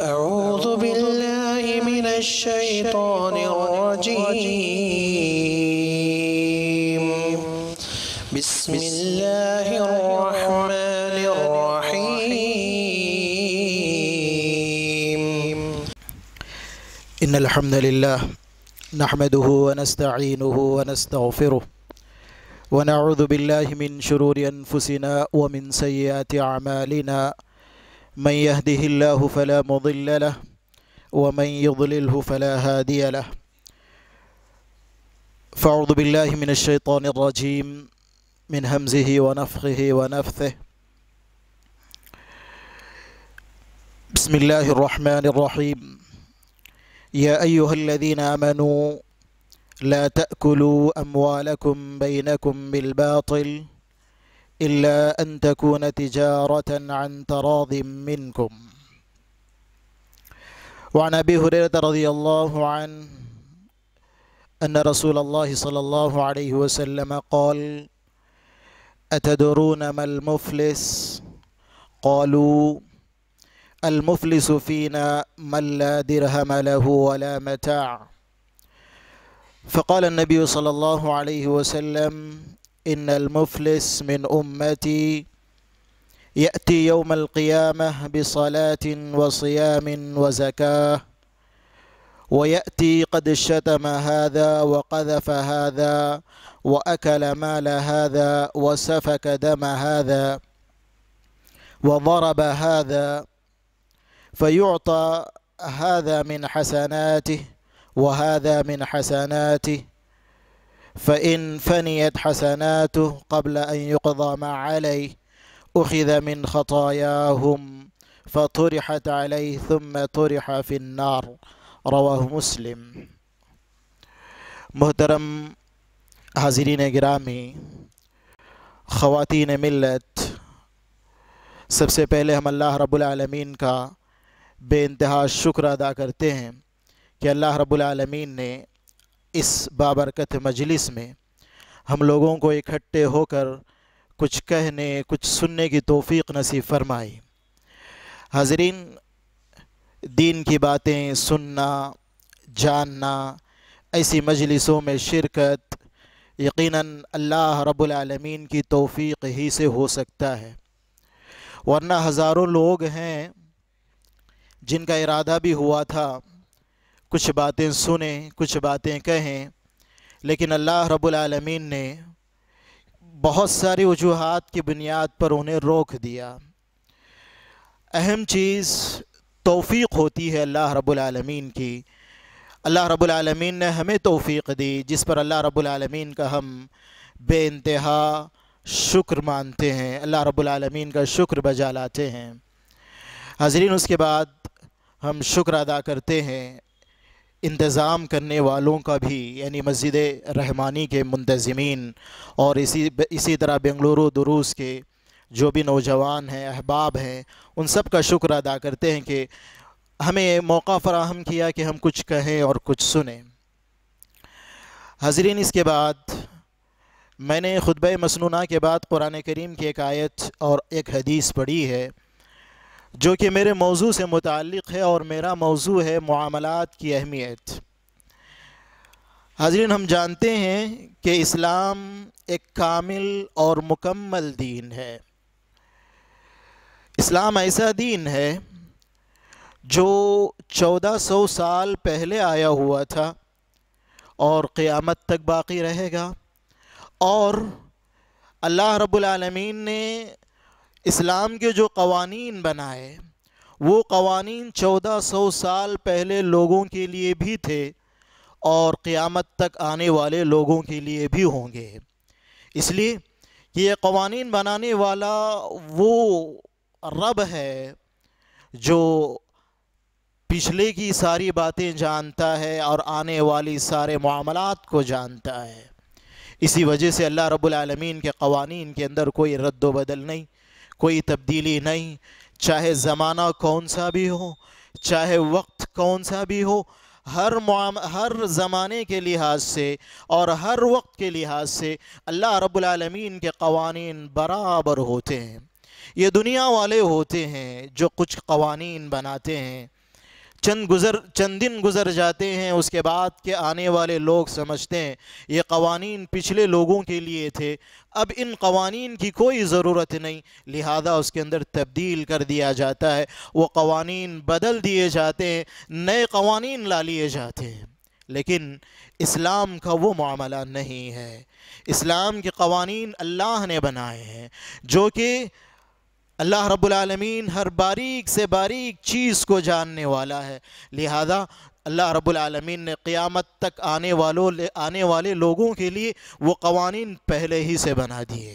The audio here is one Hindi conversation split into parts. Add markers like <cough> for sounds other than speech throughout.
أعوذ بالله من الشيطان الرجيم بسم الله الرحمن الرحيم إن الحمد لله نحمده ونستعينه ونستغفره ونعوذ بالله من شرور أنفسنا ومن سيئات أعمالنا من يهده الله فلا مضل له ومن يضلله فلا هادي له فأعوذ بالله من الشيطان الرجيم من همزه ونفخه ونفثه بسم الله الرحمن الرحيم يا أيها الذين آمنوا لا تأكلوا أموالكم بينكم بالباطل إلا أن تكون تجارة عن تراض منكم وعن أبي هريرة رضي الله عنه أن رسول الله صلى الله عليه وسلم قال أتدرون ما المفلس قالوا المفلس فينا من لا درهم له ولا متاع فقال النبي صلى الله عليه وسلم إن المفلس من أمتي يأتي يوم القيامة بصلاة وصيام وزكاة ويأتي قد شتم هذا وقذف هذا وأكل مال هذا وسفك دم هذا وضرب هذا فيعطى هذا من حسناته وهذا من حسناته فإن فنيت حسناته قبل أن يقضى ما عليه أخذ من خطاياهم فطرحت عليه ثم طرح في النار रवाह मुस्लिम मोहतरम हाजरीन ग्रामी ख़वान मिलत सबसे पहले हम अल्लाह रब्लमीन का बेानतहा शुक्र अदा करते हैं कि अल्लाह रब्लमीन ने इस बाबरकत मजलिस में हम लोगों को इकट्ठे होकर कुछ कहने कुछ सुनने की तोफ़ी नसीब फरमाई हाजरीन दीन की बातें सुनना जानना ऐसी मजलिसों में शिरकत यकीनन अल्लाह रबालमीन की तोफ़ी ही से हो सकता है वरना हज़ारों लोग हैं जिनका इरादा भी हुआ था कुछ बातें सुने कुछ बातें कहें लेकिन अल्लाह रबालमीन ने बहुत सारी वजूहत की बुनियाद पर उन्हें रोक दिया अहम चीज़ तोफ़ी होती है अल्लाह रबालमीन की अल्लाह रबालमीन ने हमें तोफ़ी दी जिस पर अल्लाह रबालमीन का हम बेानतहा शुक्र मानते हैं अल्लाह रबालमीन का शुक्र बजा लाते हैं हाजरीन उसके बाद हम शुक्र अदा करते हैं इंतज़ाम करने वालों का भी यानी मस्जिद रहमानी के मुंतज़मीन और इसी इसी तरह बेंगलुरु दुरूस के जो भी नौजवान हैं अहबाब हैं उन सब का शुक्र अदा करते हैं कि हमें मौका फ़राहम किया कि हम कुछ कहें और कुछ सुने हजरीन इसके बाद मैंने खुतब मसनूना के बाद कुरान करीम की एक आयत और एक हदीस पढ़ी है जो कि मेरे मौजू से मुतक़ है और मेरा मौजू है मामलात की अहमियत हजरन हम जानते हैं कि इस्लाम एक कामिल और मुकम्मल दीन है इस्लाम ऐसा दीन है जो 1400 साल पहले आया हुआ था और क़्यामत तक बाकी रहेगा और अल्लाह रब्बुल रबालमीन ने इस्लाम के जो कवानीन बनाए वो कवानीन चौदह सौ साल पहले लोगों के लिए भी थे और क़्यामत तक आने वाले लोगों के लिए भी होंगे इसलिए कि ये कवानीन बनाने वाला वो रब है जो पिछले की सारी बातें जानता है और आने वाली सारे मामलात को जानता है इसी वजह से अल्लाह रब्बुल रबालमीन के कवानीन के अंदर कोई रद्द बदल नहीं कोई तब्दीली नहीं चाहे ज़माना कौन सा भी हो चाहे वक्त कौन सा भी हो हर हर ज़माने के लिहाज से और हर वक्त के लिहाज से अल्लाह रब्लमीन के कवानीन बराबर होते हैं ये दुनिया वाले होते हैं जो कुछ कवानीन बनाते हैं चंद गुज़र चंद दिन गुज़र जाते हैं उसके बाद के आने वाले लोग समझते हैं ये कवानीन पिछले लोगों के लिए थे अब इन कवानीन की कोई ज़रूरत नहीं लिहाजा उसके अंदर तब्दील कर दिया जाता है वो कवानीन बदल दिए जाते हैं नए कवानीन ला लिए जाते हैं लेकिन इस्लाम का वो मामला नहीं है इस्लाम के कवानीन अल्लाह ने बनाए हैं जो कि अल्लाह रबालमीन हर बारीक से बारीक चीज़ को जानने वाला है लिहाजा अल्लाह रबालमीन ने क़ियामत तक आने वालों आने वाले लोगों के लिए वो कवानीन पहले ही से बना दिए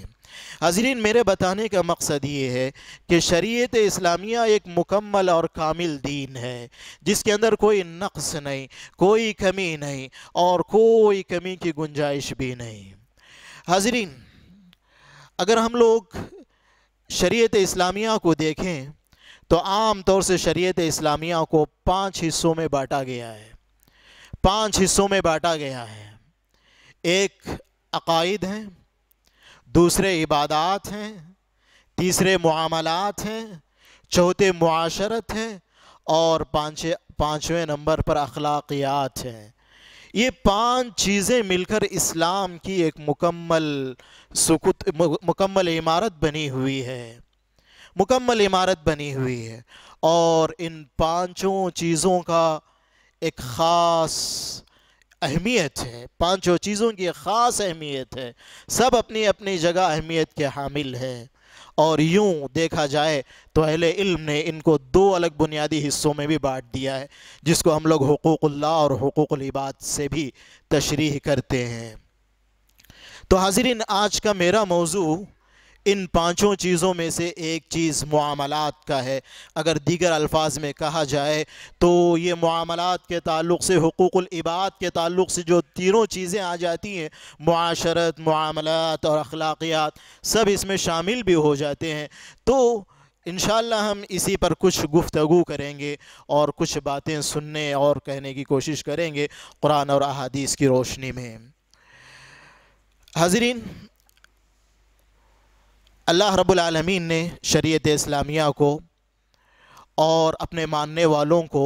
हाजरीन मेरे बताने का मकसद ये है कि शरीत इस्लामिया एक मुकम्मल और कामिल दीन है जिसके अंदर कोई नक्स नहीं कोई कमी नहीं और कोई कमी की गुंजाइश भी नहीं हाजरीन अगर हम लोग शरीयत इस्लामिया को देखें तो आम तौर से शरीयत इस्लामिया को पांच हिस्सों में बांटा गया है पांच हिस्सों में बांटा गया है एक अकायद हैं दूसरे इबादात हैं तीसरे मामलात हैं चौथे माशरत हैं और पाँच पाँचवें नंबर पर अखलाकियात हैं ये पांच चीज़ें मिलकर इस्लाम की एक मुकम्मल सुकुत मुकम्मल इमारत बनी हुई है मुकम्मल इमारत बनी हुई है और इन पांचों चीज़ों का एक ख़ास अहमियत है पांचों चीज़ों की एक ख़ास अहमियत है सब अपनी अपनी जगह अहमियत के हामिल हैं और यूं देखा जाए तो अहले इल्म ने इनको दो अलग बुनियादी हिस्सों में भी बांट दिया है जिसको हम लोग हकूक़ल्ला और हकूक़लबाद से भी तशरीह करते हैं तो हाजिरिन आज का मेरा मौजू इन पांचों चीज़ों में से एक चीज़ मामलत का है अगर दीगर अल्फाज में कहा जाए तो ये मामलात के ताल्लुक से हकूक़ुलबाद के ताल्लुक से जो तीनों चीज़ें आ जाती हैं माशरत मामलत और अखलाकियात सब इसमें शामिल भी हो जाते हैं तो इन हम इसी पर कुछ गुफ्तु करेंगे और कुछ बातें सुनने और कहने की कोशिश करेंगे कुरान और अहादीस की रोशनी में हाजरीन अल्लाह रब्लमीन ने शरीत इस्लामिया को और अपने मानने वालों को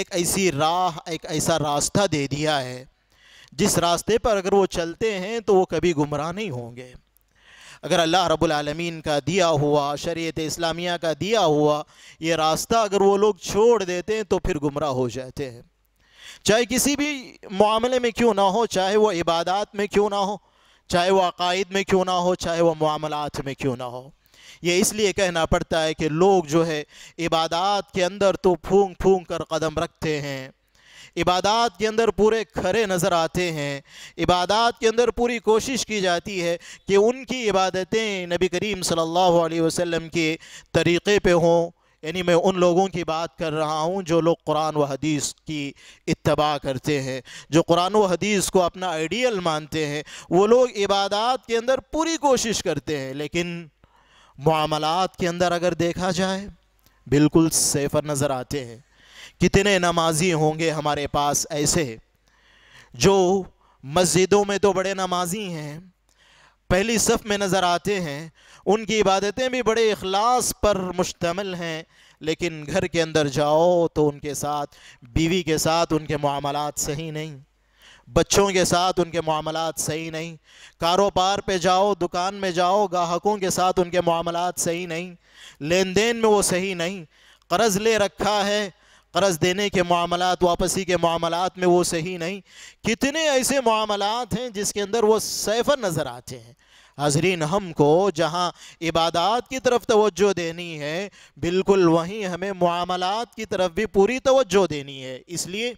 एक ऐसी राह एक ऐसा रास्ता दे दिया है जिस रास्ते पर अगर वो चलते हैं तो वो कभी गुमराह नहीं होंगे अगर अल्लाह रब्लमीन का दिया हुआ शरीत इस्लामिया का दिया हुआ ये रास्ता अगर वो लोग छोड़ देते हैं तो फिर गुमराह हो जाते हैं चाहे किसी भी मामले में क्यों ना हो चाहे वो इबादत में क्यों ना हो चाहे वह अकायद में क्यों ना हो चाहे वह मामलात में क्यों ना हो ये इसलिए कहना पड़ता है कि लोग जो है इबादत के अंदर तो फूंक फूंक कर कदम रखते हैं इबादत के अंदर पूरे खरे नज़र आते हैं इबादत के अंदर पूरी कोशिश की जाती है कि उनकी इबादतें नबी करीम सल्लल्लाहु अलैहि वसल्लम के तरीक़े पे हों यानी मैं उन लोगों की बात कर रहा हूँ जो लोग कुरान व हदीस की इतबा करते हैं जो कुरान व हदीस को अपना आइडियल मानते हैं वो लोग इबादत के अंदर पूरी कोशिश करते हैं लेकिन मामलात के अंदर अगर देखा जाए बिल्कुल सेफर नज़र आते हैं कितने नमाजी होंगे हमारे पास ऐसे जो मस्जिदों में तो बड़े नमाजी हैं पहली सफ़ में नज़र आते हैं उनकी इबादतें भी बड़े अखलास पर मुश्तमल हैं लेकिन घर के अंदर जाओ तो उनके साथ बीवी के साथ उनके मामलात सही नहीं बच्चों के साथ उनके मामलात सही नहीं कारोबार पे जाओ दुकान में जाओ ग्राहकों के साथ उनके मामलात सही नहीं लेन देन में वो सही नहीं कर्ज़ ले रखा है कर्ज़ देने के मामलात वापसी के मामलात में वो सही नहीं कितने ऐसे मामलात हैं जिसके अंदर वो सैफर नज़र आते हैं हाजरीन हमको जहाँ इबादत की तरफ तोज्जो देनी है बिल्कुल वहीं हमें मामलात की तरफ भी पूरी तवज्जो देनी है इसलिए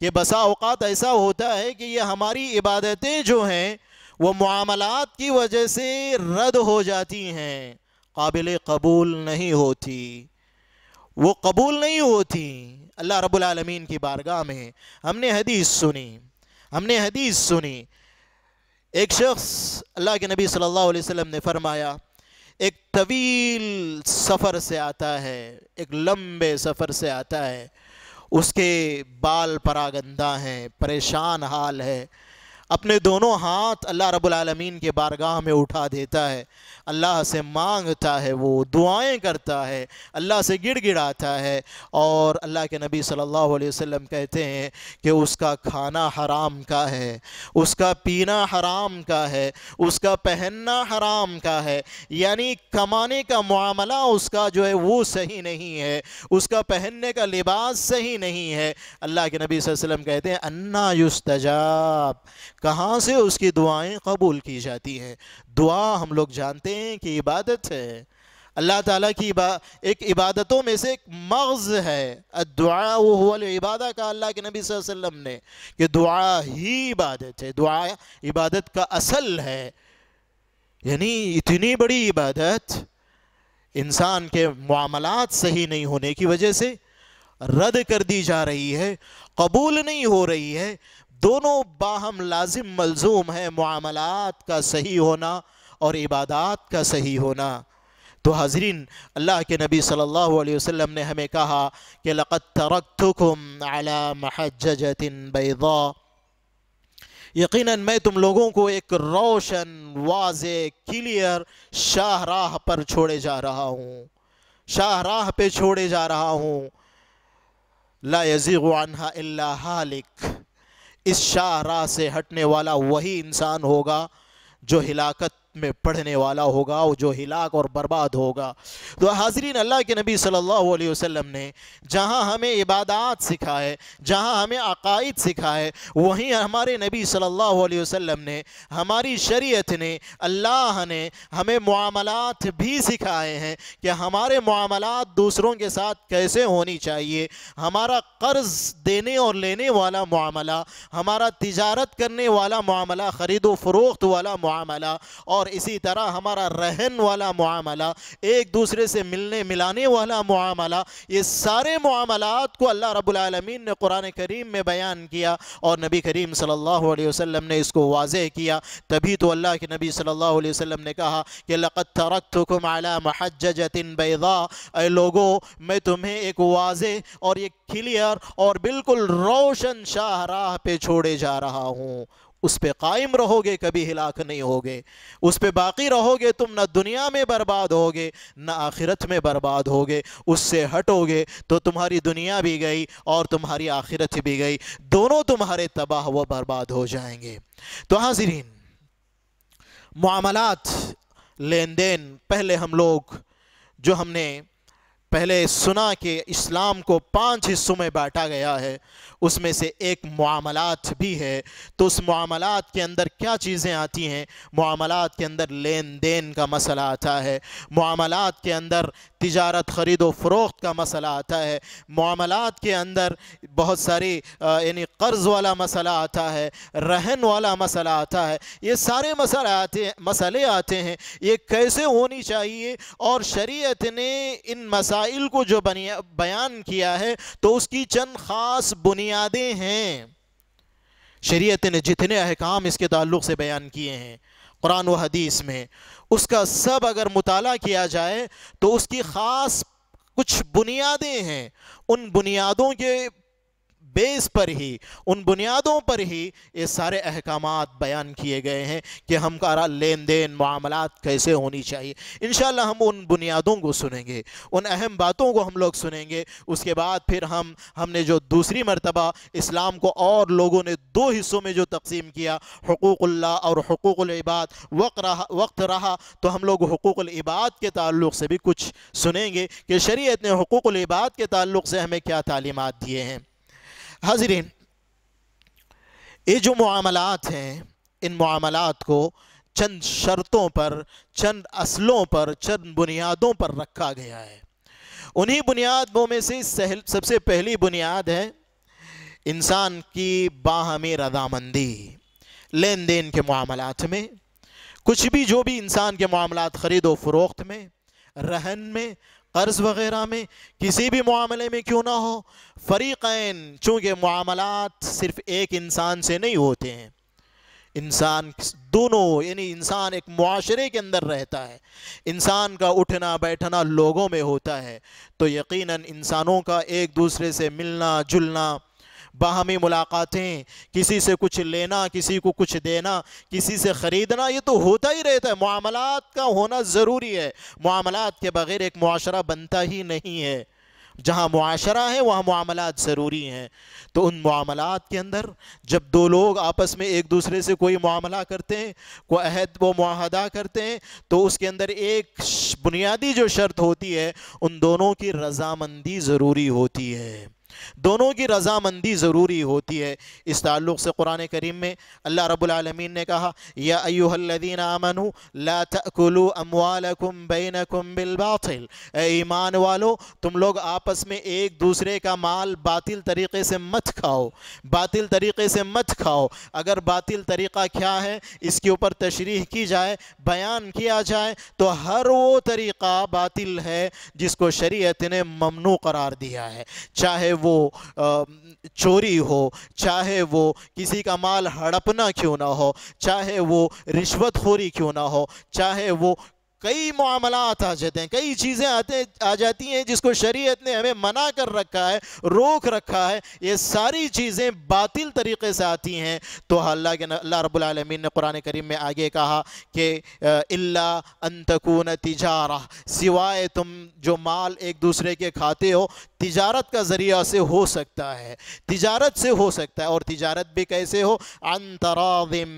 कि बसा अवत ऐसा होता है कि ये हमारी इबादतें जो हैं वो मामलात की वजह से रद्द हो जाती हैं काबिल कबूल नहीं होती वो कबूल नहीं होती अल्लाह रब्लम रबालमीन की बारगाह में हमने हदीस सुनी हमने हदीस सुनी एक शख्स अल्लाह के नबी सल्लल्लाहु अलैहि वसल्लम ने फरमाया एक तवील सफ़र से आता है एक लंबे सफ़र से आता है उसके बाल परागंदा हैं परेशान हाल है अपने दोनों हाथ अल्लाह रबालमीन के बारगाह में उठा देता है अल्लाह से मांगता है वो दुआएं करता है अल्लाह से गिड़ गिड़ाता है और अल्लाह के नबी सल्लल्लाहु अलैहि वसल्लम कहते हैं कि उसका खाना हराम का है उसका पीना हराम का है उसका पहनना हराम का है यानी कमाने का मामला उसका जो है वो सही नहीं है उसका पहनने का लिबास सही नहीं है अल्लाह के नबी वसल्लम कहते हैं अन्ना युस्तजाब कहाँ से उसकी दुआएं कबूल की जाती हैं दुआ हम लोग जानते हैं कि इबादत है अल्लाह ताला की इबा, एक इबादतों में से एक मगज़ है दुआ वल इबादा का अल्लाह के नबी वसल्लम ने कि दुआ ही इबादत है दुआ इबादत का असल है यानी इतनी बड़ी इबादत इंसान के मामलात सही नहीं होने की वजह से रद्द कर दी जा रही है कबूल नहीं हो रही है दोनों बाहम लाजिम मलजूम है मामलात का सही होना और इबादत का सही होना तो हाजरीन अल्लाह के नबी सल्लल्लाहु अलैहि वसल्लम ने हमें कहा कि लक़त तरक्तुकुम अला महज्जतिन बैदा यकीनन मैं तुम लोगों को एक रोशन वाज़े क्लियर शाहराह पर छोड़े जा रहा हूँ शाहराह पे छोड़े जा रहा हूँ ला यजीवानहा हालिक इस शाह राह से हटने वाला वही इंसान होगा जो हिलाकत में पढ़ने वाला होगा जो हिलाक और बर्बाद होगा तो हाजरीन अल्लाह के नबी सल्लल्लाहु अलैहि वसल्लम ने जहाँ हमें इबादत सिखा है जहाँ हमें अकायद सिखा है वहीं हमारे नबी सल्लल्लाहु अलैहि वसल्लम ने हमारी शरीयत ने अल्लाह ने हमें मामलात भी सिखाए हैं कि हमारे मामलात दूसरों के साथ कैसे होनी चाहिए हमारा कर्ज देने और लेने वाला मामला हमारा तजारत करने वाला मामला ख़रीदो फरोख्त वाला मामला और और इसी तरह हमारा रहन वाला मामला एक दूसरे से मिलने मिलाने वाला मामला ये सारे मामलात को अल्लाह रबालमीन ने कुरान करीम में बयान किया और नबी करीम सल्लल्लाहु अलैहि वसल्लम ने इसको वाजह किया तभी तो अल्लाह के नबी सल्लल्लाहु अलैहि वसल्लम ने कहा कि लक़त तरक्तुकुम अला महजतिन बैदा ए लोगो मैं तुम्हें एक वाजे और ये क्लियर और बिल्कुल रोशन शाहराह पे छोड़े जा रहा हूँ उस पर कायम रहोगे कभी हिलाक नहीं होगे उस पर बाकी रहोगे तुम ना दुनिया में बर्बाद होगे ना आखिरत में बर्बाद होगे उससे हटोगे तो तुम्हारी दुनिया भी गई और तुम्हारी आखिरत भी गई दोनों तुम्हारे तबाह व बर्बाद हो जाएंगे तो हाजिरीन मामलात लेन देन पहले हम लोग जो हमने पहले सुना कि इस्लाम को पांच हिस्सों में बांटा गया है उसमें से एक मामलात भी है तो उस मामलात के अंदर क्या चीज़ें आती हैं मामलात के अंदर लेन देन का मसला आता है मामलात के अंदर तजारत ख़रीद व फ़रोख्त का मसला आता है मामलत के अंदर बहुत सारी यानी कर्ज़ वाला मसला आता है रहन वाला मसला आता है ये सारे मसले आते मसले आते हैं ये कैसे होनी चाहिए और शरीत ने इन मसाइल को जो बनिया बयान किया है तो उसकी चंद ख़ास बुनियादें हैं शरीत ने जितने अहकाम इसके ताल्लुक़ से बयान किए हैं कुरान व हदीस में उसका सब अगर मुताला किया जाए तो उसकी ख़ास कुछ बुनियादें हैं उन बुनियादों के बेस पर ही उन बुनियादों पर ही ये सारे अहकाम बयान किए गए हैं कि हमारा लेन देन मामला कैसे होनी चाहिए इन हम उन बुनियादों को सुनेंगे उन अहम बातों को हम लोग सुनेंगे उसके बाद फिर हम हमने जो दूसरी मरतबा इस्लाम को और लोगों ने दो हिस्सों में जो तकसीम किया हकूक़ल्ला और इबाद वक्त रहा वक्त रहा तो हम लोग इबाद के ताल्लुक से भी कुछ सुनेंगे कि शरीय ने हकूक़लबाद के ताल्लुक से हमें क्या तालीमत दिए हैं हाजरीन ये जो मामलात हैं इन मामलात को चंद शर्तों पर चंद असलों पर चंद बुनियादों पर रखा गया है उन्हीं बुनियादों में से सहल सबसे पहली बुनियाद है इंसान की बाहमी रजामंदी लेन देन के मामलात में कुछ भी जो भी इंसान के मामलात ख़रीदो फरोख्त में रहन में कर्ज़ वगैरह में किसी भी मामले में क्यों ना हो फ़रीक़ैन चूँकि मामलात सिर्फ़ एक इंसान से नहीं होते हैं इंसान दोनों यानी इंसान एक माशरे के अंदर रहता है इंसान का उठना बैठना लोगों में होता है तो यकीनन इंसानों का एक दूसरे से मिलना जुलना बाहमी मुलाकातें किसी से कुछ लेना किसी को कुछ देना किसी से ख़रीदना ये तो होता ही रहता है मामलात का होना ज़रूरी है मामलात के बग़ैर एक माशरा बनता ही नहीं है जहाँ माशरा है वहाँ मामलात ज़रूरी हैं तो उन मामलात के अंदर जब दो लोग आपस में एक दूसरे से कोई मामला करते हैं कोई अहद व माहदा करते हैं तो उसके अंदर एक बुनियादी जो शर्त होती है उन दोनों की रजामंदी ज़रूरी होती है दोनों की रजामंदी ज़रूरी होती है इस ताल्लुक़ से कुरान करीम में अल्लाह रबालमीन ने कहा या अयुहदीन आमन लाकुलु बेन कुम बिलबातिल ईमान वालो तुम लोग आपस में एक दूसरे का माल बातिल तरीक़े से मत खाओ बातिल तरीक़े से मत खाओ अगर बातिल तरीक़ा क्या है इसके ऊपर तशरीह की जाए बयान किया जाए तो हर वो तरीक़ा बातिल है जिसको शरीय ने ममनू करार दिया है चाहे वो चोरी हो चाहे वो किसी का माल हड़पना क्यों ना हो चाहे वो रिश्वत खोरी क्यों ना हो चाहे वो कई मामलात आ जाते हैं कई चीज़ें आते आ जाती हैं जिसको शरीयत ने हमें मना कर रखा है रोक रखा है ये सारी चीज़ें बातिल तरीके से आती हैं तो अल्लाह के अल्लाह रबालमीन ने कुरान करीम में आगे कहा कि इल्ला अंतकून तिजारा सिवाय तुम जो माल एक दूसरे के खाते हो तिजारत का ज़रिया से हो सकता है तिजारत से हो सकता है और तिजारत भी कैसे हो अंतरादिम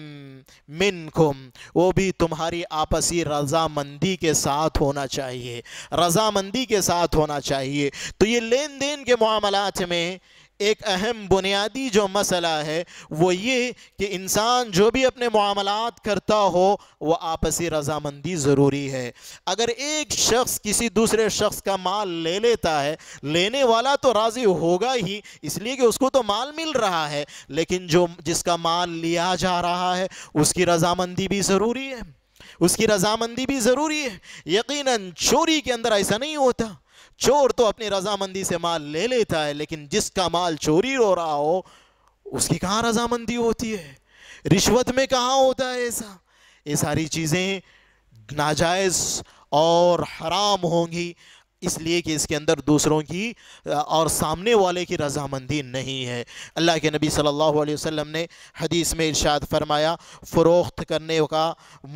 मिनकुम वो भी तुम्हारी आपसी रजामंदी के साथ होना चाहिए रजामंदी के साथ होना चाहिए तो ये लेन देन के मामलात में एक अहम बुनियादी जो मसला है वो ये कि इंसान जो भी अपने मामलात करता हो वह आपसी रजामंदी ज़रूरी है अगर एक शख्स किसी दूसरे शख्स का माल ले लेता है लेने वाला तो राज़ी होगा ही इसलिए कि उसको तो माल मिल रहा है लेकिन जो जिसका माल लिया जा रहा है उसकी रजामंदी भी ज़रूरी है उसकी रजामंदी भी ज़रूरी है यकीनन चोरी के अंदर ऐसा नहीं होता चोर तो अपनी रजामंदी से माल ले लेता है लेकिन जिसका माल चोरी हो रहा हो उसकी कहाँ रजामंदी होती है रिश्वत में कहाँ होता है ऐसा ये सारी चीज़ें नाजायज़ और हराम होंगी इसलिए कि इसके अंदर दूसरों की और सामने वाले की रजामंदी नहीं है अल्लाह के नबी सल्लल्लाहु अलैहि वसल्लम ने हदीस में इरशाद फरमाया फ़रोख्त करने का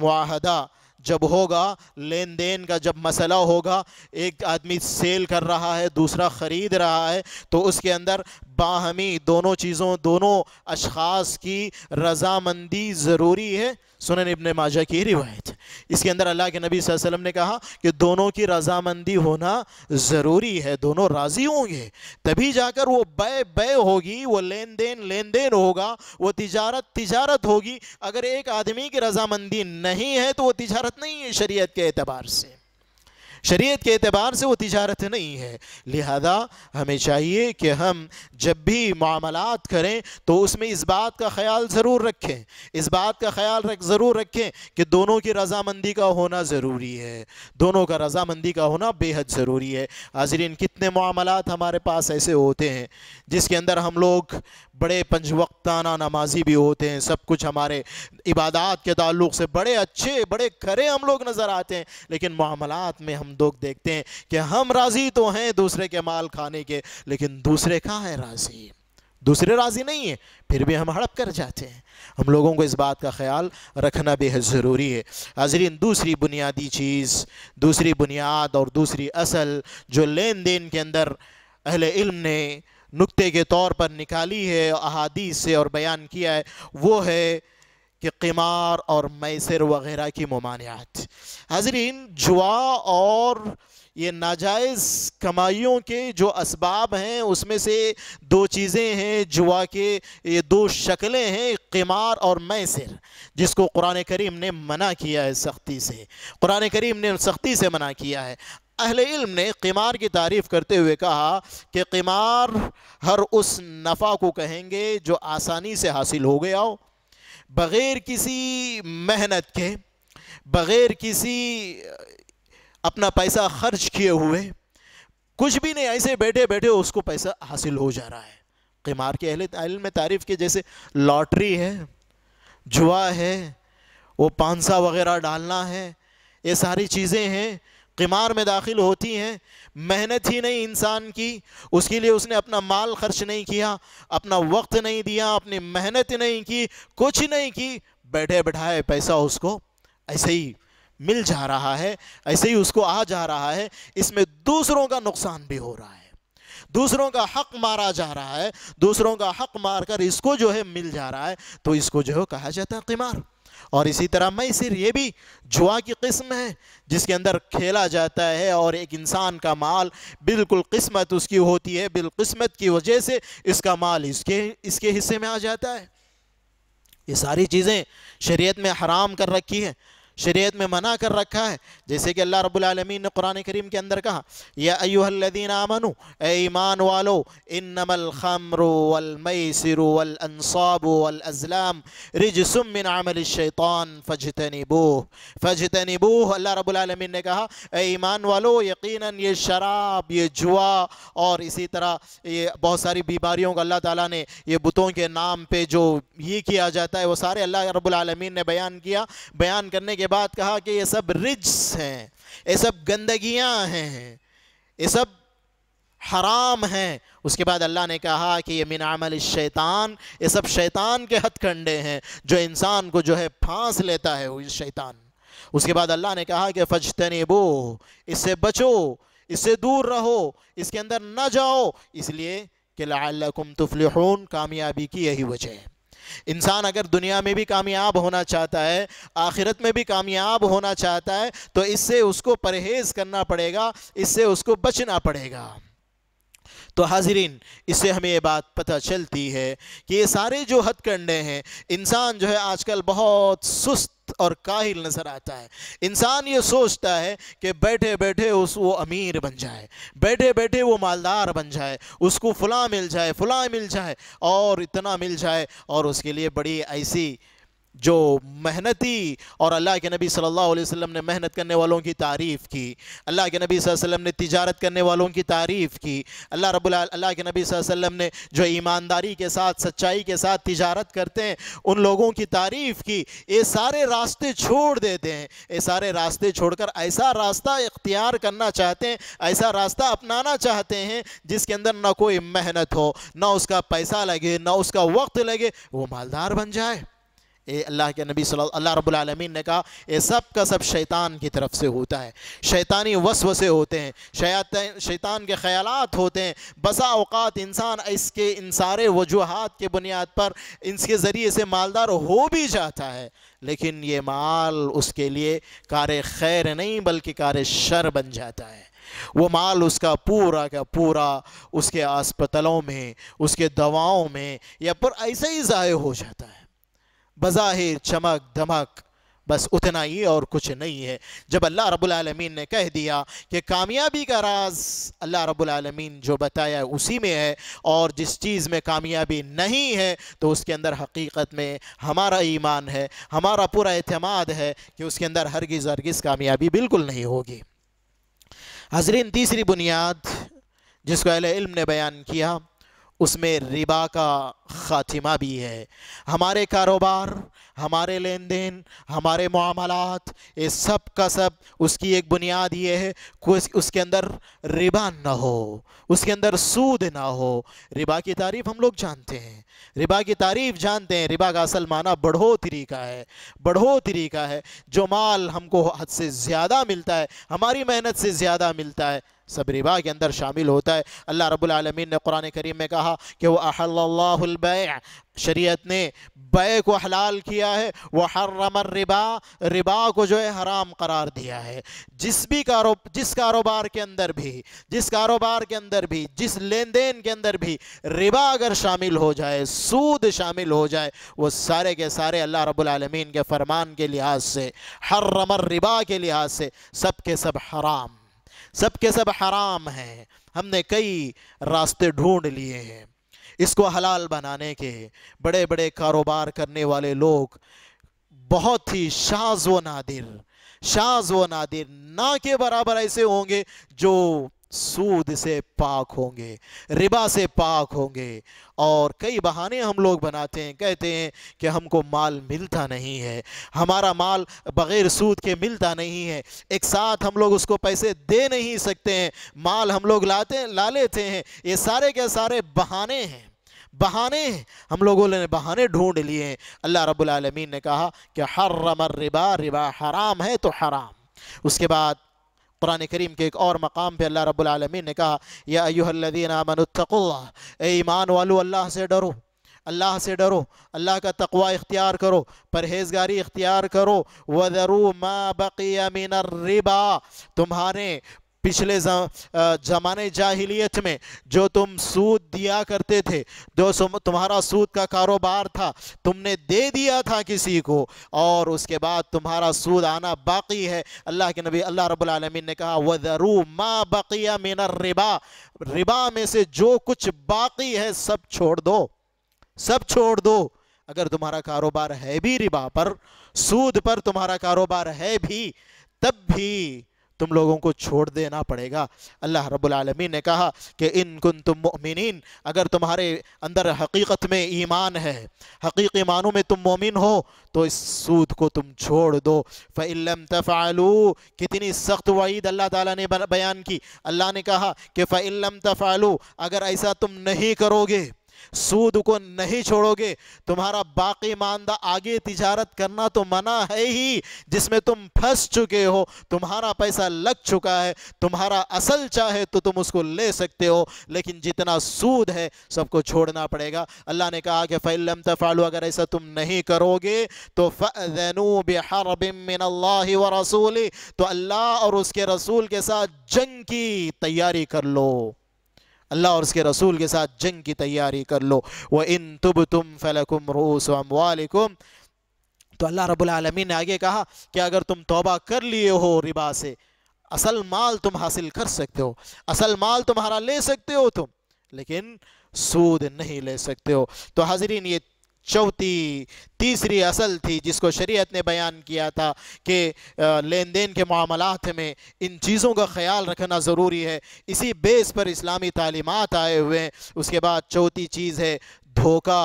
माहदा जब होगा लेन देन का जब मसला होगा एक आदमी सेल कर रहा है दूसरा ख़रीद रहा है तो उसके अंदर बाहमी दोनों चीज़ों दोनों अशाख़ की रजामंदी ज़रूरी है सुनन इबन माजा की रिवायत इसके अंदर अल्लाह के नबी वसल्लम ने कहा कि दोनों की रजामंदी होना ज़रूरी है दोनों राज़ी होंगे तभी जाकर वो बय बय होगी वो लेन देन लेन देन होगा वो तिजारत तिजारत होगी अगर एक आदमी की रजामंदी नहीं है तो वो तिजारत नहीं है शरीयत के अतबार से शरीयत के अतबार से वो तजारत नहीं है लिहाजा हमें चाहिए कि हम जब भी मामलात करें तो उसमें इस बात का ख्याल ज़रूर रखें इस बात का ख्याल रख ज़रूर रखें कि दोनों की रजामंदी का होना ज़रूरी है दोनों का रजामंदी का होना बेहद ज़रूरी है हाजरीन कितने मामलात हमारे पास ऐसे होते हैं जिसके अंदर हम लोग बड़े पंजवक्ताना नमाजी भी होते हैं सब कुछ हमारे इबादत के ताल्लुक से बड़े अच्छे बड़े खरे हम लोग नज़र आते हैं लेकिन मामलात में हम लोग देखते हैं कि हम राज़ी तो हैं दूसरे के माल खाने के लेकिन दूसरे कहाँ हैं राज़ी दूसरे राज़ी नहीं हैं फिर भी हम हड़प कर जाते हैं हम लोगों को इस बात का ख्याल रखना बेहद ज़रूरी है हाजरीन दूसरी बुनियादी चीज़ दूसरी बुनियाद और दूसरी असल जो लेन देन के अंदर अहल इल्म ने नुक्ते के तौर पर निकाली है अहादीस से और बयान किया है वो है कि क़िमार और मैसर वगैरह की ममानियात हाजरीन जुआ और ये नाजायज़ कमाइयों के जो इसबाब हैं उसमें से दो चीज़ें हैं जुआ के ये दो शक्लें हैं क़िमार और मैसर जिसको कुरान करीम ने मना किया है सख्ती से कुरान करीम ने सख्ती से मना किया है अहल इल्म ने क़िमार की तारीफ़ करते हुए कहा कि क़िमार हर उस नफ़ा को कहेंगे जो आसानी से हासिल हो गया हो बग़ैर किसी मेहनत के बग़ैर किसी अपना पैसा खर्च किए हुए कुछ भी नहीं ऐसे बैठे बैठे उसको पैसा हासिल हो जा रहा है क़िमार के अहल इल्म में तारीफ़ के जैसे लॉटरी है जुआ है वो पानसा वगैरह डालना है ये सारी चीज़ें हैं किमार में दाखिल होती हैं मेहनत ही नहीं इंसान की उसके लिए उसने अपना माल खर्च नहीं किया अपना वक्त नहीं दिया अपनी मेहनत नहीं की कुछ नहीं की बैठे बैठाए पैसा उसको ऐसे ही मिल जा रहा है ऐसे ही उसको आ जा रहा है इसमें दूसरों का नुकसान भी हो रहा है दूसरों का हक मारा जा रहा है दूसरों का हक मारकर इसको जो है मिल जा रहा है तो इसको जो है कहा जाता है किमार और इसी तरह सिर ये भी जुआ की किस्म है जिसके अंदर खेला जाता है और एक इंसान का माल बिल्कुल किस्मत उसकी होती है बिलकस्मत की वजह से इसका माल इसके इसके हिस्से में आ जाता है ये सारी चीज़ें शरीयत में हराम कर रखी हैं शरीयत में मना कर रखा है जैसे कि अल्लाह रबालमीन ने कुरान करीम के अंदर कहा या अयुहल्लिन आमनु ईमान वालो इन खमरमसरसाबलअलाम रिजसमिन आमल शैतान फजतनबू फजतनबू अल्लाह रबालमीन ने कहा ईमान वालो यकीन ये शराब ये जुआ और इसी तरह ये बहुत सारी बीमारियों का अल्लाह ताला ने ये बुतों के नाम पे जो ये किया जाता है वो सारे अल्लाह रबालमीन ने बयान किया बयान करने के बाद कहा कि ये सब रिज्स हैं ये सब गंदगियाँ हैं ये सब हराम हैं उसके बाद अल्लाह ने कहा कि ये मिन शैतान ये सब शैतान के हथकंडे हैं जो इंसान को जो है फांस लेता है वो शैतान उसके बाद अल्लाह ने कहा कि फजतनेबो इससे बचो इससे दूर रहो इसके अंदर ना जाओ इसलिए कि लाकुम तुफल कामयाबी की यही वजह है इंसान अगर दुनिया में भी कामयाब होना चाहता है आखिरत में भी कामयाब होना चाहता है तो इससे उसको परहेज़ करना पड़ेगा इससे उसको बचना पड़ेगा तो हाजरीन इससे हमें ये बात पता चलती है कि ये सारे जो हथकंडे हैं इंसान जो है आजकल बहुत सुस्त और काहिल नज़र आता है इंसान ये सोचता है कि बैठे बैठे उस वो अमीर बन जाए बैठे बैठे वो मालदार बन जाए उसको फुला मिल जाए फलां मिल जाए और इतना मिल जाए और उसके लिए बड़ी ऐसी जो मेहनती और अल्लाह के नबी सल्लल्लाहु अलैहि वसल्लम ने मेहनत करने वालों की तारीफ़ की अल्लाह के नबी वसल्लम ने तिजारत करने वालों की तारीफ़ की अल्लाह रब्बुल अल्लाह के नबी वसल्लम ने जो ईमानदारी के साथ सच्चाई के साथ तिजारत करते हैं उन लोगों की तारीफ़ की ये सारे रास्ते छोड़ देते हैं ये सारे रास्ते कर ऐसा रास्ता इख्तियार करना चाहते हैं ऐसा रास्ता अपनाना चाहते हैं जिसके अंदर ना कोई मेहनत हो ना उसका पैसा लगे ना उसका वक्त लगे वो मालदार बन जाए ए अल्लाह के नबी सल्लल्लाहु अल्लाह रब्बुल ने कहा ये सब का सब शैतान की तरफ से होता है शैतानी वसवसे होते हैं शैत शैतान के ख्यालात होते हैं बसा अवकात इंसान इसके इन सारे वजूहत के बुनियाद पर इसके ज़रिए से मालदार हो भी जाता है लेकिन ये माल उसके लिए कार खैर नहीं बल्कि कार शर बन जाता है वो माल उसका पूरा का पूरा उसके अस्पतालों में उसके दवाओं में या पर ऐसे ही ज़ाय हो जाता है बज़ाहिर चमक धमक बस उतना ही और कुछ नहीं है जब अल्लाह रबालमीन ने कह दिया कि कामयाबी का राज अल्लाह रबालमीन जो बताया उसी में है और जिस चीज़ में कामयाबी नहीं है तो उसके अंदर हकीकत में हमारा ईमान है हमारा पूरा अहतमाद है कि उसके अंदर हरगिज़ हरगिज़ कामयाबी बिल्कुल नहीं होगी हजरीन तीसरी बुनियाद जिसको अल इल्म ने बयान किया उसमें रिबा का ख़ातिमा भी है हमारे कारोबार हमारे लेन देन हमारे मामलात ये सब का सब उसकी एक बुनियाद ये है कुछ उसके अंदर रिबा ना हो उसके अंदर सूद ना हो रिबा की तारीफ़ हम लोग जानते हैं रिबा की तारीफ़ जानते हैं रिबा का असल माना बढ़ोतरी का है बढ़ोतरी का है जो माल हमको हद से ज़्यादा मिलता है हमारी मेहनत से ज़्यादा मिलता है सब के अंदर शामिल होता है अल्लाह रबालमीन ने कुरान करीम में कहा कि वह अहल्लाबै शरीयत ने बे को हलाल किया है वह हर रमर रिबा रिबा को जो है हराम करार दिया है जिस भी कारो जिस कारोबार के अंदर भी जिस कारोबार के अंदर भी जिस लेन देन के अंदर भी रिबा अगर शामिल हो जाए सूद शामिल हो जाए वो सारे के सारे अल्लाह रबालमीन के फरमान के लिहाज से हर रमर रिबा के लिहाज से सब के सब हराम सब के सब हराम हैं हमने कई रास्ते ढूंढ लिए हैं इसको हलाल बनाने के बड़े बड़े कारोबार करने वाले लोग बहुत ही शाज व नादिर शाज व नादिर ना के बराबर ऐसे होंगे जो सूद से पाक होंगे रिबा से पाक होंगे और कई बहाने हम लोग बनाते हैं कहते हैं कि हमको माल मिलता नहीं है हमारा माल बग़ैर सूद के मिलता नहीं है एक साथ हम लोग उसको पैसे दे नहीं सकते हैं माल हम लोग लाते ला लेते हैं ये सारे के सारे बहाने हैं बहाने हम लोगों ने बहाने ढूंढ लिए हैं अल्लाह रब्बुल ने कहा कि हर रमर रिबा रिबा हराम है तो हराम उसके बाद कुरान करीम के एक और मकाम पर अल्लाह रबालमीन ने कहा या अयुहल्लिन मनतकुल्ला ईमान वालू अल्लाह से डरो अल्लाह से डरो अल्लाह का तकवा इख्तियार करो परहेजगारी इख्तियार करो वज़रू मा बक़ी मिनर रिबा तुम्हारे पिछले ज़माने जाहिलियत में जो तुम सूद दिया करते थे जो तुम्हारा सूद का कारोबार था तुमने दे दिया था किसी को और उसके बाद तुम्हारा सूद आना बाकी है अल्लाह के नबी अल्लाह रबालमीन ने कहा वज़रू माँ बकिया मीना रिबा रिबा में से जो कुछ बाकी है सब छोड़ दो सब छोड़ दो अगर तुम्हारा कारोबार है भी रिबा पर सूद पर तुम्हारा कारोबार है भी तब भी तुम लोगों को छोड़ देना पड़ेगा अल्लाह रबालमीन ने कहा कि इन कन तुम मोमिन अगर तुम्हारे अंदर हकीकत में ईमान है हकीकी मानों में तुम मोमिन हो तो इस सूद को तुम छोड़ दो फ़िल्म तफ़ालू कितनी सख्त वईद अल्लाह ताला ने बयान की अल्लाह ने कहा कि फ़िल्म तफ़ालू अगर ऐसा तुम नहीं करोगे सूद को नहीं छोड़ोगे तुम्हारा बाकी मानदा आगे तिजारत करना तो मना है ही जिसमें तुम फंस चुके हो तुम्हारा पैसा लग चुका है तुम्हारा असल चाहे तो तुम उसको ले सकते हो लेकिन जितना सूद है सबको छोड़ना पड़ेगा अल्लाह ने कहा कि फ़ैलम तफ़ालू अगर ऐसा तुम नहीं करोगे तो फ़ैनू व रसूली तो अल्लाह और उसके रसूल के साथ जंग की तैयारी कर लो अल्लाह और उसके रसूल के साथ जंग की तैयारी कर लो व इन तुब तुम फलकुम रूस वालकुम तो अल्लाह रबालमीन ने आगे कहा कि अगर तुम तोबा कर लिए हो रिबा से असल माल तुम हासिल कर सकते हो असल माल तुम्हारा ले सकते हो तुम लेकिन सूद नहीं ले सकते हो तो हाजरीन ये चौथी तीसरी असल थी जिसको शरीयत ने बयान किया था कि लेन देन के मामलात में इन चीज़ों का ख्याल रखना ज़रूरी है इसी बेस पर इस्लामी तालीमत आए हुए हैं उसके बाद चौथी चीज़ है धोखा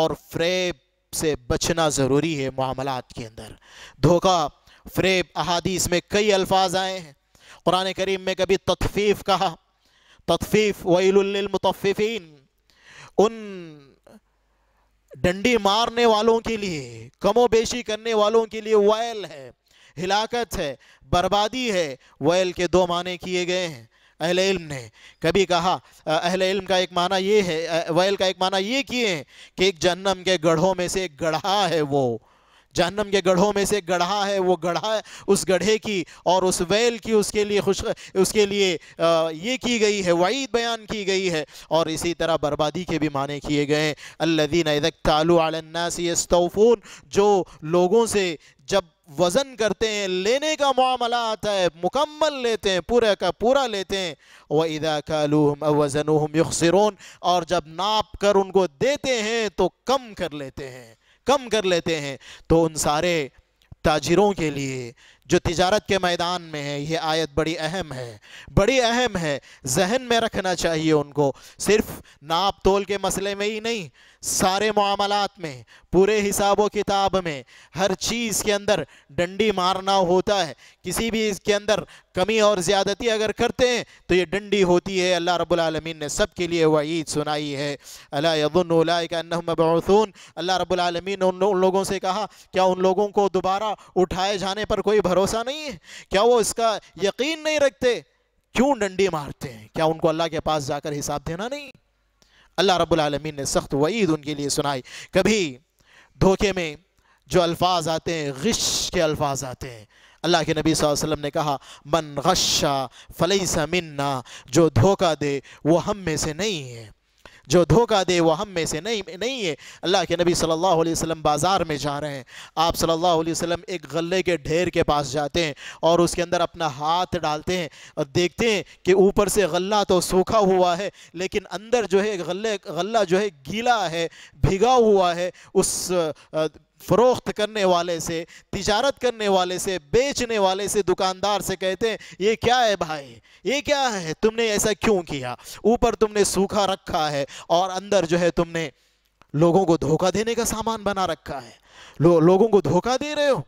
और फ्रेब से बचना ज़रूरी है मामलात के अंदर धोखा फ्रेब अहादीस में कई अल्फाज आए हैं कुरान करीम में कभी तत्फीफ कहा तत्फीफ वहीफ़ीन उन डंडी मारने वालों के लिए कमोबेशी करने वालों के लिए वैल है हिलाकत है बर्बादी है वैल के दो माने किए गए हैं अहल इल्म ने कभी कहा अहल इल्म का एक माना ये है वैल का एक माना ये किए हैं कि एक जहन्नम के गढ़ों में से एक गढ़ा है वो जहनम के गढ़ों में से गढ़ा है वो गढ़ा उस गढ़े की और उस वैल की उसके लिए खुश उसके लिए ये की गई है वईद बयान की गई है और इसी तरह बर्बादी के भी माने किए गए अल्लादीन तालुनासीफ़ून जो लोगों से जब वज़न करते हैं लेने का मामला आता है मुकम्मल लेते हैं पूरे का पूरा लेते हैं व इदा कालूम वज़न युसरून और जब नाप कर उनको देते हैं तो कम कर लेते हैं कम कर लेते हैं तो उन सारे ताजिरों के लिए जो तिजारत के मैदान में है यह आयत बड़ी अहम है बड़ी अहम है जहन में रखना चाहिए उनको सिर्फ नाप तोल के मसले में ही नहीं सारे मामलात में पूरे हिसाब किताब में हर चीज़ के अंदर डंडी मारना होता है किसी भी इसके अंदर कमी और ज़्यादती अगर करते हैं तो ये डंडी होती है अल्लाह रबालमीन ने सब के लिए वईद सुनाई है अलाबन अल्लाह रबालमीन ने उन लोगों से कहा क्या उन लोगों को दोबारा उठाए जाने पर कोई भरोसा नहीं है क्या वो इसका यकीन नहीं रखते क्यों डंडी मारते हैं क्या उनको अल्लाह के पास जाकर हिसाब देना नहीं अल्लाह रबालमीन ने सख्त वईद उनके लिए सुनाई कभी धोखे में जो अल्फाज आते हैं गश के अल्फाज आते हैं अल्लाह के नबी वसल्लम ने कहा मन गशा फलई सा मन्ना जो धोखा दे वो हम में से नहीं है जो धोखा दे वो हम में से नहीं नहीं है अल्लाह के नबी सल्लल्लाहु अलैहि वसल्लम बाज़ार में जा रहे हैं आप सल्लल्लाहु अलैहि वसल्लम एक गले के ढेर के पास जाते हैं और उसके अंदर अपना हाथ डालते हैं और देखते हैं कि ऊपर से गला तो सूखा हुआ है लेकिन अंदर जो है गले गला जो है गीला है भिगा हुआ है उस फरोख्त करने वाले से तिजारत करने वाले से बेचने वाले से दुकानदार से कहते हैं ये क्या है भाई ये क्या है तुमने ऐसा क्यों किया ऊपर तुमने सूखा रखा है और अंदर जो है तुमने लोगों को धोखा देने का सामान बना रखा है लो, लोगों को धोखा दे रहे हो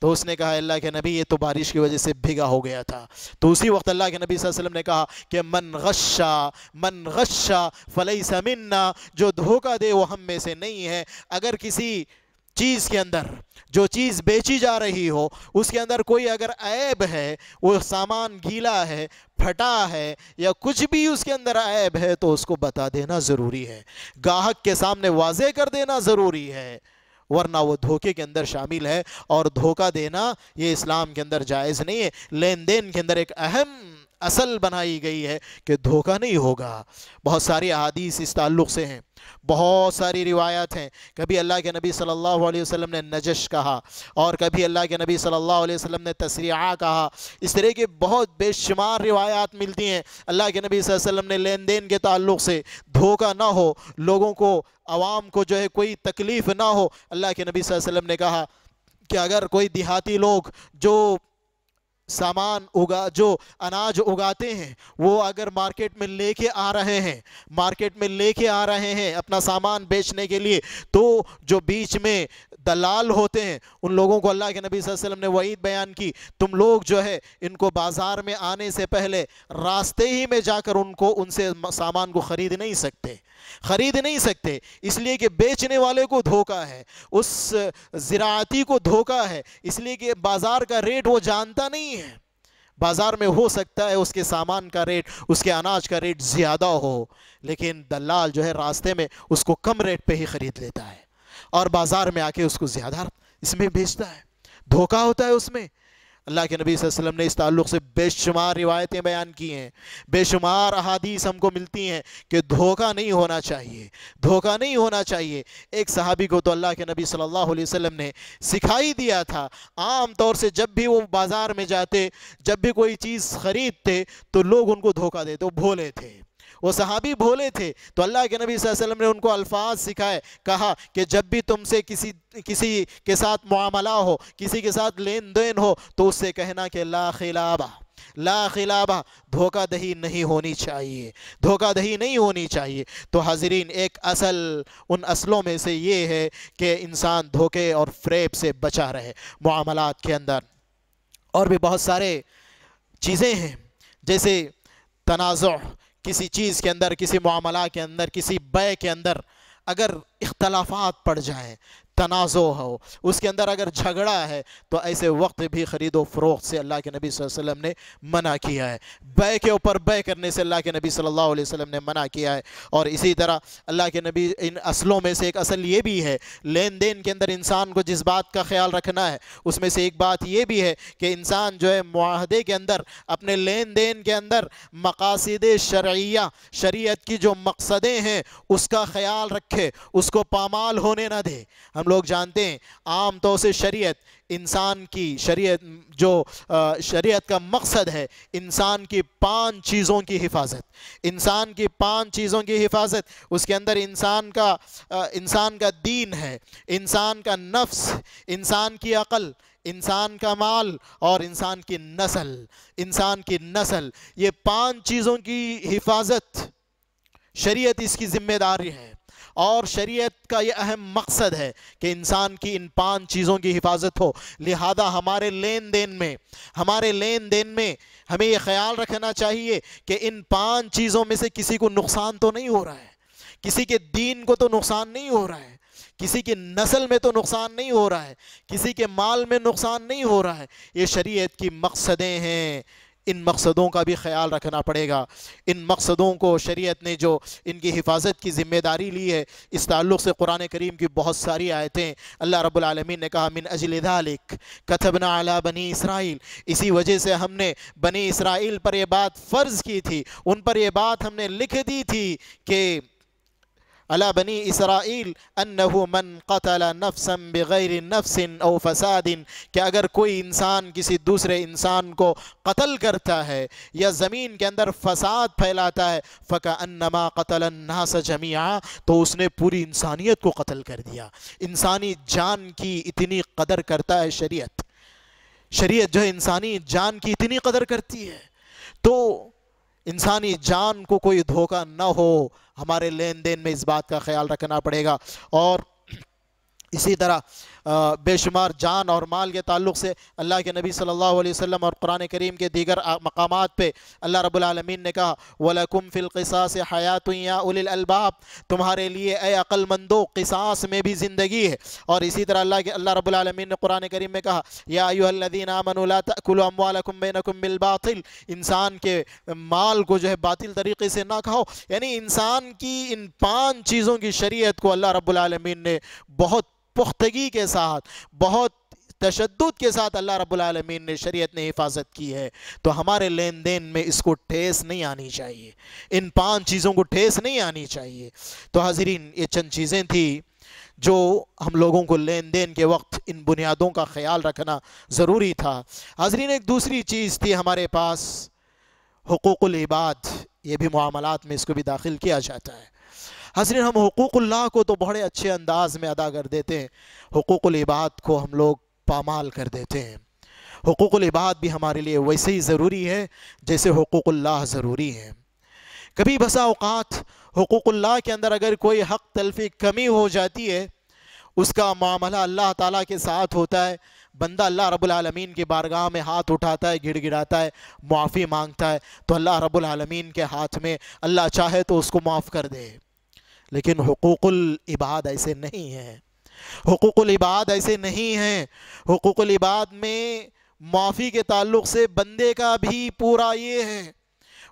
तो उसने कहा अल्लाह के नबी ये तो बारिश की वजह से भिगा हो गया था तो उसी वक्त अल्लाह के नबी वसल्लम ने कहा कि मन गशा मन गशा फलई समिन्ना जो धोखा दे वो हम में से नहीं है अगर किसी चीज़ के अंदर जो चीज़ बेची जा रही हो उसके अंदर कोई अगर ऐब है वो सामान गीला है फटा है या कुछ भी उसके अंदर ऐब है तो उसको बता देना ज़रूरी है गाहक के सामने वाजे कर देना ज़रूरी है वरना वो धोखे के अंदर शामिल है और धोखा देना ये इस्लाम के अंदर जायज़ नहीं है लेन देन के अंदर एक अहम असल बनाई गई है कि धोखा नहीं होगा बहुत सारी अदीस इस ताल्लुक़ से हैं बहुत सारी रिवायत हैं कभी अल्लाह के नबी सल्लल्लाहु अलैहि वसल्लम ने नजश कहा और कभी अल्लाह के नबी सल्लल्लाहु अलैहि वसल्लम ने तसरिया कहा इस तरह की बहुत बेशुमार रिवायात मिलती हैं अल्लाह के नबी वसल्लम ने लेन देन के ताल्लुक़ से धोखा ना हो लोगों को आवाम को जो है कोई तकलीफ़ ना हो अल्लाह के नबी वसल्लम ने कहा कि अगर कोई देहाती लोग जो सामान उगा जो अनाज उगाते हैं वो अगर मार्केट में लेके आ रहे हैं मार्केट में लेके आ रहे हैं अपना सामान बेचने के लिए तो जो बीच में दलाल होते हैं उन लोगों को अल्लाह के नबी वसल्लम ने वही बयान की तुम लोग जो है इनको बाज़ार में आने से पहले रास्ते ही में जाकर उनको उनसे सामान को ख़रीद नहीं सकते ख़रीद नहीं सकते इसलिए कि बेचने वाले को धोखा है उस ज़राती को धोखा है इसलिए कि बाज़ार का रेट वो जानता नहीं है बाज़ार में हो सकता है उसके सामान का रेट उसके अनाज का रेट ज़्यादा हो लेकिन दलाल जो है रास्ते में उसको कम रेट पे ही ख़रीद लेता है और बाज़ार में आके उसको ज़्यादा इसमें बेचता है धोखा होता है उसमें अल्लाह के नबी वसल्लम ने इस ताल्लुक़ से बेशुमार रिवायतें बयान की हैं बेशुमार अहादीस हमको मिलती हैं कि धोखा नहीं होना चाहिए धोखा नहीं होना चाहिए एक सहाबी को तो अल्लाह के नबी सल्लल्लाहु अलैहि वसल्लम ने सिखाई दिया था आम तौर से जब भी वो बाज़ार में जाते जब भी कोई चीज़ ख़रीदते तो लोग उनको धोखा देते वो भोले थे वो सहाबी भोले थे तो अल्लाह के नबी वसल्लम ने उनको अल्फाज सिखाए कहा कि जब भी तुमसे किसी किसी के साथ मामला हो किसी के साथ लेन देन हो तो उससे कहना कि ला खिलाबा ला खिलाबा धोखा दही नहीं होनी चाहिए धोखा दही नहीं होनी चाहिए तो हाजरीन एक असल उन असलों में से ये है कि इंसान धोखे और फ्रेब से बचा रहे मामलात के अंदर और भी बहुत सारे चीज़ें हैं जैसे तनाज़ किसी चीज़ के अंदर किसी मामला के अंदर किसी बय के अंदर अगर इख्तलाफात पड़ जाएँ तनाज़ो हो उसके अंदर अगर झगड़ा है तो ऐसे वक्त भी ख़रीदो फ़रोख्त से अल्लाह के नबी वसल्लम ने मना किया है बै के ऊपर बै करने से अल्लाह के नबी सल्लल्लाहु अलैहि वसल्लम ने मना किया है और इसी तरह अल्लाह के नबी इन असलों में से एक असल ये भी है लेन देन के अंदर इंसान को जिस बात का ख्याल रखना है उसमें से एक बात ये भी है कि इंसान जो है माहदे के अंदर अपने लेन देन के अंदर मकासद शरिया शरीयत की जो मकसदें हैं उसका ख्याल रखे उसको पामाल होने ना दे हम लोग जानते हैं आम तौर से शरीयत इंसान की शरीयत जो शरीयत का मकसद है इंसान की पांच चीज़ों की हिफाजत इंसान की पांच चीज़ों की हिफाजत उसके अंदर इंसान का इंसान का दीन है इंसान का नफ्स इंसान की अक़ल इंसान का माल और इंसान की नस्ल इंसान की नस्ल ये पांच चीज़ों की हिफाजत शरीयत इसकी ज़िम्मेदारी है और शरीयत का ये अहम मकसद है कि इंसान की इन पांच चीज़ों की हिफाजत हो लिहाजा हमारे लेन देन में हमारे लेन देन में हमें ये ख्याल रखना चाहिए कि इन पांच चीज़ों में से किसी को नुकसान तो नहीं हो रहा है किसी के दीन को तो नुकसान नहीं हो रहा है किसी की नस्ल में तो नुकसान नहीं हो रहा है किसी के माल में नुकसान नहीं हो रहा है ये शरीयत की मकसदें हैं इन मकसदों का भी ख्याल रखना पड़ेगा इन मकसदों को शरीयत ने जो इनकी हिफाजत की ज़िम्मेदारी ली है इस ताल्लुक़ से कुरान करीम की बहुत सारी आयतें अल्लाह रबालमीन ने कहा मिन अजलिक कथबना अला बनी इसराइल इसी वजह से हमने बनी इसराइल पर यह बात फ़र्ज़ की थी उन पर यह बात हमने लिख दी थी कि अला बनी इसराइल मन कतल नफसम बग़ैर नफसिन और फसादिन कि अगर कोई इंसान किसी दूसरे इंसान को कत्ल करता है या ज़मीन के अंदर फसाद फैलाता है फ़का अन्नमा कतल नास जमिया तो उसने पूरी इंसानियत को कत्ल कर दिया इंसानी जान की इतनी कदर करता है शरीयत शरीयत जो इंसानी जान की इतनी कदर करती है तो इंसानी जान को कोई धोखा न हो हमारे लेन देन में इस बात का ख्याल रखना पड़ेगा और <clears throat> इसी तरह बेशुमार जान और माल के ताल्लुक से अल्लाह के नबी सल्लल्लाहु अलैहि वसल्लम और कुरान करीम के दीगर मकाम पे अल्लाह रबालमीन ने कहा वलकुम फ़िलक़सा से हयात या उलबाब तुम्हारे लिए अक्लमंदो किसास में भी ज़िंदगी है और इसी तरह अल्लाह के अल्लाह रबालमीन ने कुरान करीम में कहा यादीन अमनकुमबातिल इंसान के माल को जो है बातिल तरीके से ना खाओ यानी इंसान की इन पाँच चीज़ों की शरीयत को अल्लाह रबालमीन ने बहुत पुख्तगी के साथ बहुत तशद के साथ अल्लाह रबालमीन ने शरीत ने हिफाजत की है तो हमारे लेन देन में इसको ठेस नहीं आनी चाहिए इन पाँच चीज़ों को ठेस नहीं आनी चाहिए तो हाजरीन ये चंद चीज़ें थी जो हम लोगों को लेन देन के वक्त इन बुनियादों का ख्याल रखना ज़रूरी था हाजरीन एक दूसरी चीज़ थी हमारे पास हकूक़ुल इबाद ये भी मामलात में इसको भी दाखिल किया जाता है हजरन हम हकूक़ल्ला को तो बड़े अच्छे अंदाज में अदा कर देते हैं हकूक़बाद को हम लोग पामाल कर देते हैं इबाद भी हमारे लिए वैसे ही ज़रूरी है जैसे हकूक़ल्ला ज़रूरी है कभी बसा अवत हकूक़ल्ला के अंदर अगर कोई हक़ तलफी कमी हो जाती है उसका मामला अल्लाह ताला के साथ होता है बंदा अल्लाह रबालमीन के बारगाह में हाथ उठाता है गिड़ गिड़ाता है मुआफ़ी मांगता है तो अल्लाह रबालमीन के हाथ में अल्लाह चाहे तो उसको माफ़ कर दे लेकिन हकूक़ुल इबाद ऐसे नहीं हैं हकूक़ुल इबाद ऐसे नहीं हैं हकूक़ुल इबाद में माफ़ी के ताल्लुक़ से बंदे का भी पूरा ये है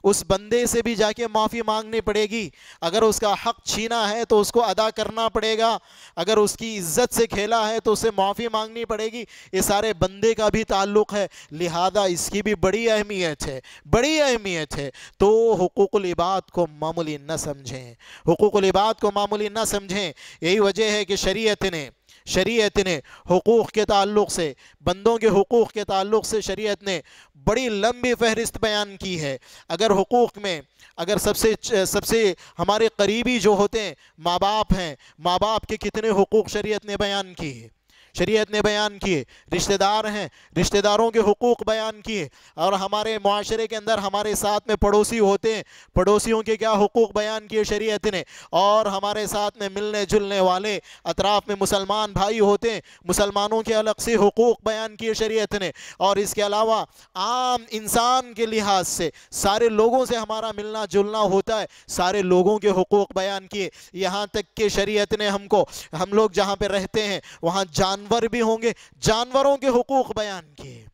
उस बंदे से भी जाके माफ़ी मांगनी पड़ेगी अगर उसका हक छीना है तो उसको अदा करना पड़ेगा अगर उसकी इज्जत से खेला है तो उसे माफ़ी मांगनी पड़ेगी ये सारे बंदे का भी ताल्लुक़ है लिहाजा इसकी भी बड़ी अहमियत है बड़ी अहमियत है तो इबाद को मामूली न समझें इबाद को मामूली न समझें यही वजह है कि शरीयत ने शरीयत ने हकूक़ के ताल्लुक़ से बंदों के हकूक़ के ताल्लुक़ से शरीयत ने बड़ी लंबी फहरिस्त बयान की है अगर हकूक़ में अगर सबसे सबसे हमारे करीबी जो होते हैं माँ बाप हैं माँ बाप के कितने हकूक़ शरीयत ने बयान की है शरीयत ने बयान किए रिश्तेदार हैं रिश्तेदारों के हकूक़ बयान किए और हमारे माशरे के अंदर हमारे साथ में पड़ोसी होते हैं पड़ोसियों के क्या हकूक़ बयान किए शरीयत ने और हमारे साथ में मिलने जुलने वाले अतराफ़ में मुसलमान भाई होते हैं मुसलमानों के अलग से हकूक़ बयान किए शरीयत ने और इसके अलावा आम इंसान के लिहाज से सारे लोगों से हमारा मिलना जुलना होता है सारे लोगों के हकूक़ बयान किए यहाँ तक कि शरीयत ने हमको हम लोग जहाँ पर रहते हैं वहाँ जान जानवर भी होंगे जानवरों के हकूक़ बयान किए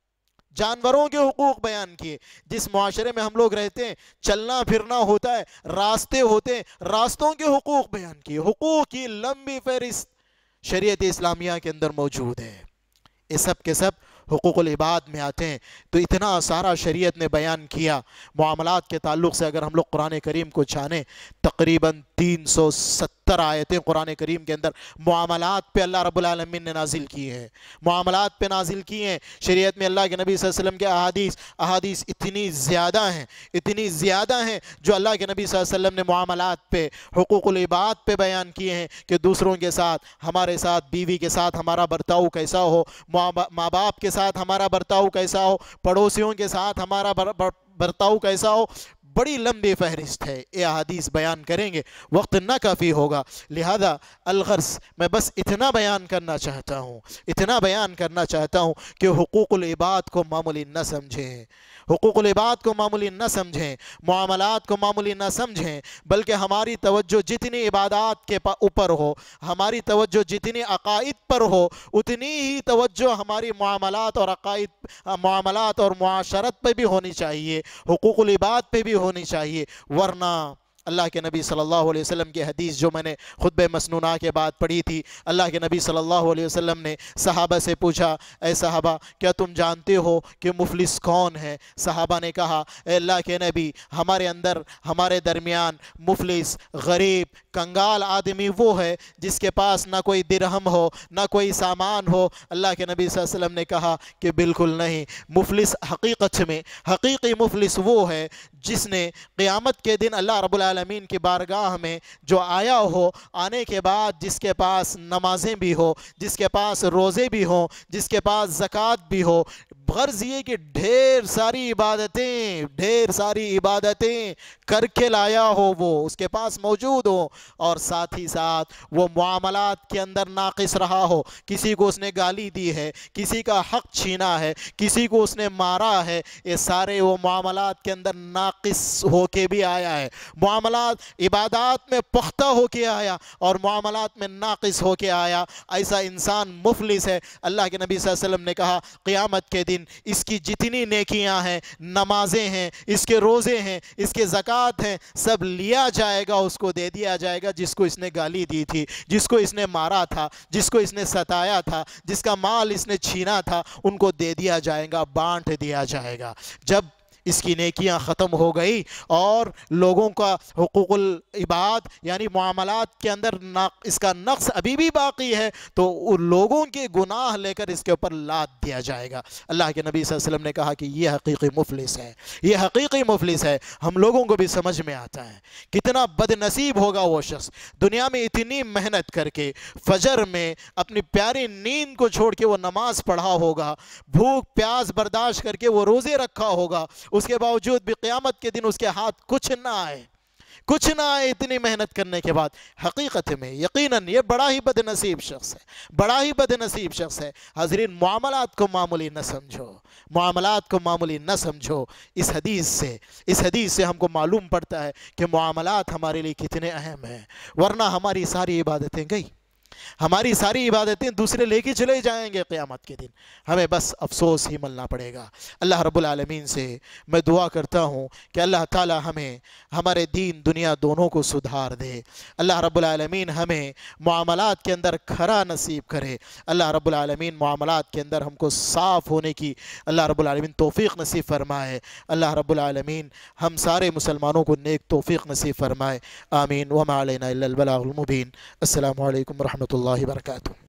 जानवरों के हकूक़ बयान किए जिस माशरे में हम लोग रहते हैं चलना फिरना होता है रास्ते होते हैं रास्तों के हकूक़ बयान किए हकूक़ की लंबी फहरिस्त शरीत इस्लामिया के अंदर मौजूद है ये सब के सब इबाद में आते हैं तो इतना सारा शरीयत ने बयान किया मामलात के ताल्लुक से अगर हम लोग कुरान करीम को छाने तकरीबन तीन सौ सत्तर आयतें कुरान करीम के अंदर मामलात पे अल्लाह रबालमीन ने नाजिल की हैं मामलात पे नाजिल की हैं शरीयत में अल्लाह के नबी वसम के अहादीस अहादीस इतनी ज़्यादा हैं इतनी ज़्यादा हैं जो अल्लाह के नबी वसम ने मामलात पर इबाद पर बयान किए हैं कि दूसरों के साथ हमारे साथ बीवी के साथ हमारा बर्ताव कैसा हो माँ बाप के साथ हमारा बर्ताव कैसा हो पड़ोसियों के साथ हमारा बर्ताव कैसा हो बड़ी लंबी फहरिस्त है ये अदीस बयान करेंगे वक्त ना काफ़ी होगा लिहाजा अलगर्स मैं बस इतना बयान करना चाहता हूँ इतना बयान करना चाहता हूँ कि हकूक़ुलबाद को मामूली न समझें हकूक़ुलबाद को मामूली न समझें मामलत को मामूली न समझें बल्कि हमारी तवज्जो जितनी इबादत के ऊपर हो हमारी तवज्जो जितनी अकायद पर हो उतनी ही तवज्जो हमारी मामलत और अकायद मामलत और माशरत पर भी होनी चाहिए हकूक़ुलबाद पर भी होनी चाहिए वरना अल्लाह के नबी सल्लल्लाहु अलैहि वसल्लम की हदीस जो मैंने खुतब मसनूना के बाद पढ़ी थी अल्लाह के नबी सल्लल्लाहु अलैहि वसल्लम ने सहाबा से पूछा ए सहाबा क्या तुम जानते हो कि मुफलिस कौन है सहाबा ने कहा अल्लाह के नबी हमारे अंदर हमारे दरमियान मुफलिस गरीब कंगाल आदमी वो है जिसके पास ना कोई दिरहम हो ना कोई सामान हो अल्लाह के नबी वसम ने कहा कि बिल्कुल नहीं मुफलिस हकीकत में हकीकी मुफलिस वो है जिसने क़ियामत के दिन अल्लाह रबालमीन की बारगाह में जो आया हो आने के बाद जिसके पास नमाजें भी हो जिसके पास रोज़े भी हों जिसके पास ज़क़़त भी हो गर्ज ये कि ढेर सारी इबादतें ढेर सारी इबादतें करके लाया हो वो उसके पास मौजूद हो और साथ ही साथ वो मामलात के अंदर नाकस रहा हो किसी को उसने गाली दी है किसी का हक छीना है किसी को उसने मारा है ये सारे वो मामलात के अंदर नाकस हो के भी आया है मामलात इबादत में पुख्ता हो के आया और मामलात में नाकस हो के आया ऐसा इंसान मुफलिस है अल्लाह के नबी वसम ने कहा क़्यामत के दिन दिन इसकी जितनी नेकियां हैं नमाजें हैं इसके रोज़े हैं इसके ज़क़़त हैं सब लिया जाएगा उसको दे दिया जाएगा जिसको इसने गाली दी थी जिसको इसने मारा था जिसको इसने सताया था जिसका माल इसने छीना था उनको दे दिया जाएगा बांट दिया जाएगा जब इसकी नेकियाँ ख़त्म हो गई और लोगों का हकूक़ल इबाद यानी मामलत के अंदर ना इसका नक्स अभी भी बाकी है तो उन लोगों के गुनाह लेकर इसके ऊपर लाद दिया जाएगा अल्लाह के नबी वसल्लम ने कहा कि यह हकीकी मुफलिस है यह हकीकी मुफलिस है हम लोगों को भी समझ में आता है कितना बदनसीब होगा वो शख्स दुनिया में इतनी मेहनत करके फजर में अपनी प्यारी नींद को छोड़ के वो नमाज़ पढ़ा होगा भूख प्यास बर्दाश्त करके वो रोज़े रखा होगा उसके बावजूद भी क़्यामत के दिन उसके हाथ कुछ ना आए कुछ ना आए इतनी मेहनत करने के बाद हकीकत में यकीनन ये बड़ा ही बदनसीब शख्स है बड़ा ही बदनसीब शख्स है हजरीन मामलात को मामूली न समझो मामलात को मामूली न समझो इस हदीस से इस हदीस से हमको मालूम पड़ता है कि मामलात हमारे लिए कितने अहम हैं वरना हमारी सारी इबादतें गई हमारी सारी इबादतें दूसरे लेके चले जाएंगे क़्यामत के दिन हमें बस अफसोस ही मलना पड़ेगा अल्लाह रब्बुल आलमीन से मैं दुआ करता हूँ कि अल्लाह ताला हमें हमारे दीन दुनिया दोनों को सुधार दे अल्लाह रब्बुल आलमीन हमें मामलात के अंदर खरा नसीब करे अल्लाह रब्बुल आलमीन मामलात के अंदर हमको साफ़ होने की अल्लाह रब्बुल आलमीन नसीब फरमाए अल्लाह रब्बुल आलमीन हम सारे मुसलमानों को नेक तोफ़ी नसीब फरमाए आमीन वमालबलामुबीन असल वरहमल ورحمة الله وبركاته